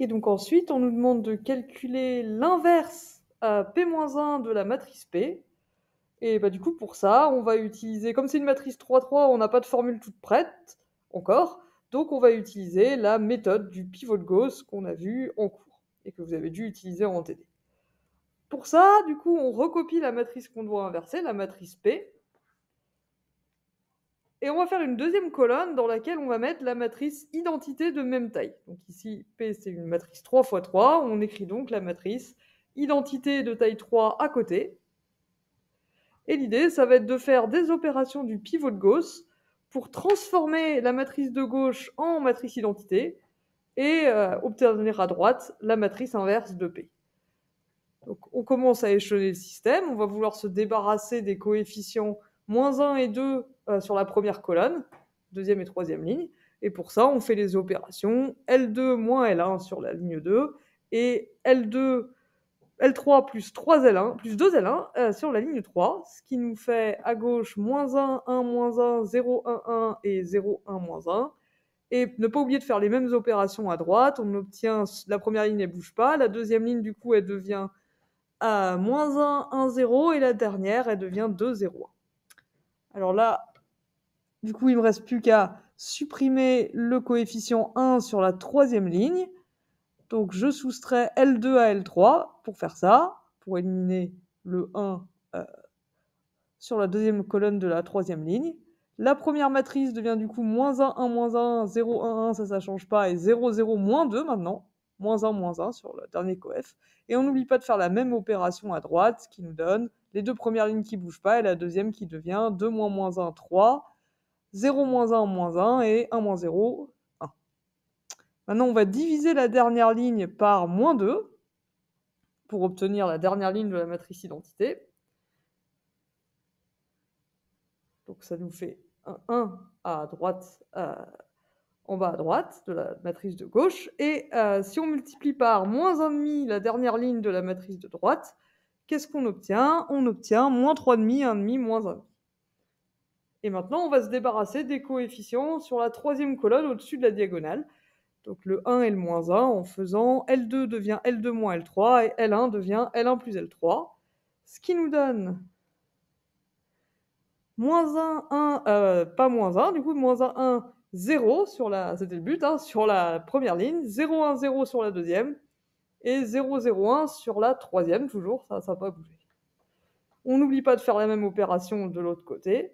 donc ensuite, on nous demande de calculer l'inverse à P-1 de la matrice P. Et bah, du coup, pour ça, on va utiliser, comme c'est une matrice 3-3, on n'a pas de formule toute prête encore, donc on va utiliser la méthode du pivot de Gauss qu'on a vu en cours et que vous avez dû utiliser en TD. Pour ça, du coup, on recopie la matrice qu'on doit inverser, la matrice P, et on va faire une deuxième colonne dans laquelle on va mettre la matrice identité de même taille. Donc ici, P, c'est une matrice 3 x 3. On écrit donc la matrice identité de taille 3 à côté. Et l'idée, ça va être de faire des opérations du pivot de Gauss pour transformer la matrice de gauche en matrice identité et euh, obtenir à droite la matrice inverse de P. Donc on commence à échelonner le système, on va vouloir se débarrasser des coefficients moins 1 et 2 euh, sur la première colonne, deuxième et troisième ligne. Et pour ça, on fait les opérations L2 moins L1 sur la ligne 2 et L2, L3 plus 3 L1, plus 2 L1 euh, sur la ligne 3, ce qui nous fait à gauche moins 1, 1, moins 1, 0, 1, 1 et 0, 1, moins 1. Et ne pas oublier de faire les mêmes opérations à droite. On obtient la première ligne, elle bouge pas. La deuxième ligne, du coup, elle devient à moins 1, 1, 0. Et la dernière, elle devient 2, 0, 1. Alors là, du coup, il me reste plus qu'à supprimer le coefficient 1 sur la troisième ligne. Donc je soustrais L2 à L3 pour faire ça, pour éliminer le 1 euh, sur la deuxième colonne de la troisième ligne. La première matrice devient du coup moins 1, 1, moins 1, 0, 1, 1, ça, ça change pas, et 0, 0, moins 2 maintenant, moins 1, moins 1 sur le dernier coef. Et on n'oublie pas de faire la même opération à droite, qui nous donne les deux premières lignes qui ne bougent pas, et la deuxième qui devient 2, moins, moins 1, 3, 0 moins 1 moins 1 et 1 moins 0, 1. Maintenant, on va diviser la dernière ligne par moins 2 pour obtenir la dernière ligne de la matrice identité. Donc ça nous fait 1 à droite, euh, en bas à droite de la matrice de gauche. Et euh, si on multiplie par moins 1,5 la dernière ligne de la matrice de droite, qu'est-ce qu'on obtient On obtient moins 3,5, 1,5, moins 1. Et maintenant, on va se débarrasser des coefficients sur la troisième colonne au-dessus de la diagonale. Donc le 1 et le moins 1 en faisant L2 devient L2 moins L3 et L1 devient L1 plus L3. Ce qui nous donne moins 1, 1, euh, pas moins 1, du coup moins 1, 1, 0 sur la, c'était le but, hein, sur la première ligne, 0, 1, 0 sur la deuxième et 0, 0, 1 sur la troisième, toujours, ça n'a pas bougé. On n'oublie pas de faire la même opération de l'autre côté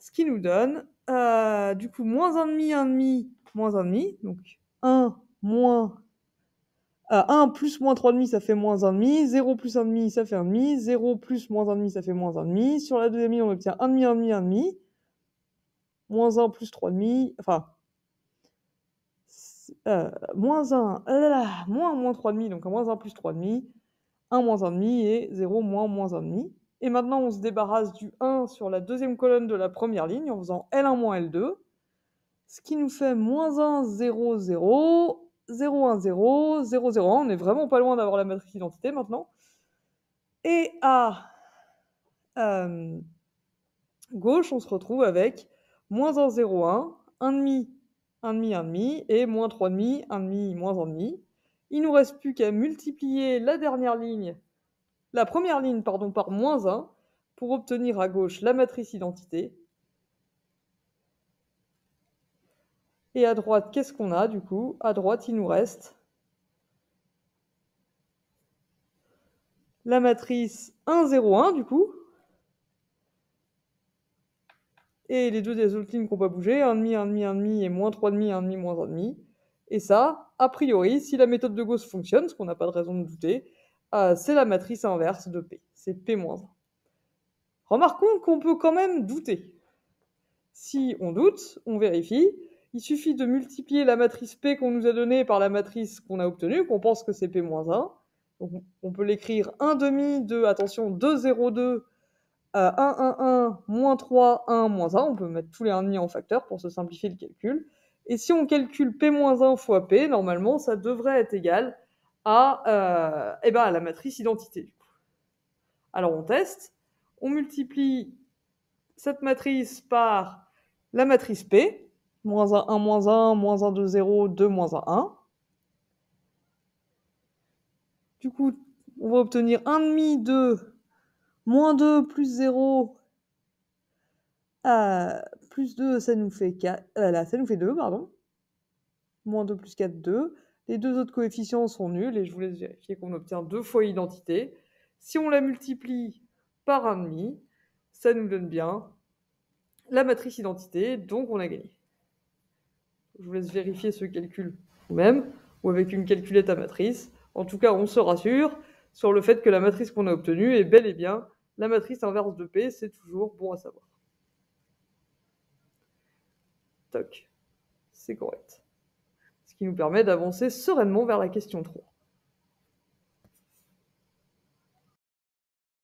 ce qui nous donne euh, du coup moins 1,5, 1,5, moins 1,5. Donc 1 moins. 1 euh, plus moins 3,5, ça fait moins 1,5. 0 plus 1,5, ça fait 1,5. 0 plus moins 1,5, ça fait moins 1,5. Sur la deuxième ligne, on obtient 1,5, 1,5, 1,5. Moins 1 plus 3,5. Enfin. Euh, moins 1, moins 3,5, donc moins 1 plus 3,5, 1 moins 1,5 et 0 moins moins 1,5. Et maintenant, on se débarrasse du 1 sur la deuxième colonne de la première ligne en faisant L1 L2, ce qui nous fait moins 1, 0, 0, 0, 1, 0, 0, 0, 1. On n'est vraiment pas loin d'avoir la matrice identité maintenant. Et à euh, gauche, on se retrouve avec moins 1, 0, 1, 1,5, 1,5, 1,5, et moins 3,5, 1,5, moins 1,5. Il nous reste plus qu'à multiplier la dernière ligne la première ligne pardon, par moins 1 pour obtenir à gauche la matrice identité. Et à droite, qu'est-ce qu'on a du coup À droite, il nous reste la matrice 1, 0, 1 du coup. Et les deux des autres lignes qui n'ont pas bougé, 1,5, 1,5, 1,5 et moins 3,5, 1,5, moins 1,5. Et ça, a priori, si la méthode de Gauss fonctionne, ce qu'on n'a pas de raison de douter, ah, c'est la matrice inverse de P, c'est P-1. Remarquons qu'on peut quand même douter. Si on doute, on vérifie. Il suffit de multiplier la matrice P qu'on nous a donnée par la matrice qu'on a obtenue, qu'on pense que c'est P-1. on peut l'écrire 1 demi de, attention, 2, 0, 2, 1, 1, 1, moins 3, 1, moins 1. On peut mettre tous les 1,5 en facteur pour se simplifier le calcul. Et si on calcule P-1 fois P, normalement, ça devrait être égal à à, euh, eh ben, la matrice identité. Alors on teste, on multiplie cette matrice par la matrice P, moins 1, 1, moins 1, moins 1, 2, 0, 2, moins 1, 1. Du coup, on va obtenir 1,5 de moins 2 plus 0 euh, plus 2, ça nous fait euh, ça nous fait 2, pardon. Moins 2 plus 4, 2. Les deux autres coefficients sont nuls et je vous laisse vérifier qu'on obtient deux fois identité. Si on la multiplie par un demi, ça nous donne bien la matrice identité, donc on a gagné. Je vous laisse vérifier ce calcul vous-même ou avec une calculette à matrice. En tout cas, on se rassure sur le fait que la matrice qu'on a obtenue est bel et bien la matrice inverse de P, c'est toujours bon à savoir. Toc, c'est correct qui nous permet d'avancer sereinement vers la question 3.